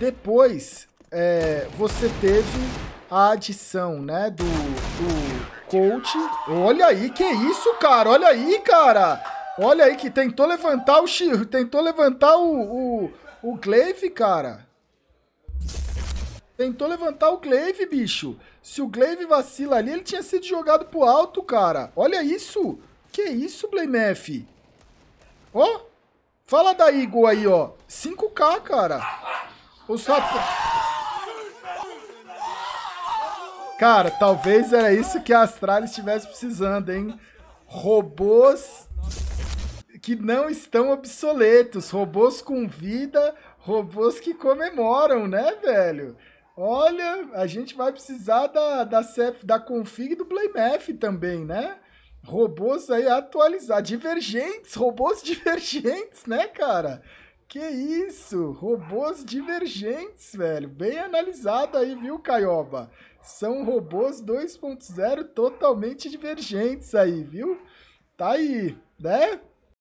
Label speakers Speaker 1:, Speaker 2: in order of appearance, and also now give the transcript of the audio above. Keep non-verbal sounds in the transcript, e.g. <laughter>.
Speaker 1: Depois, é, você teve a adição, né, do, do coach. Olha aí, que isso, cara? Olha aí, cara! Olha aí que tentou levantar o tentou levantar o, o, o Glaive, cara. Tentou levantar o Glaive, bicho. Se o Glaive vacila ali, ele tinha sido jogado pro alto, cara. Olha isso. Que isso, Blamef? Ó. Oh, fala da Eagle aí, ó. 5K, cara. O Cara, talvez era isso que a Astralis estivesse precisando, hein? Robôs que não estão obsoletos, robôs com vida, robôs que comemoram, né, velho? Olha, a gente vai precisar da, da, CF, da config do Playmath também, né? Robôs aí atualizar, divergentes, robôs <laughs> divergentes, né, cara? Que isso! Robôs divergentes, velho. Bem analisado aí, viu, Caioba? São robôs 2.0 totalmente divergentes aí, viu? Tá aí, né?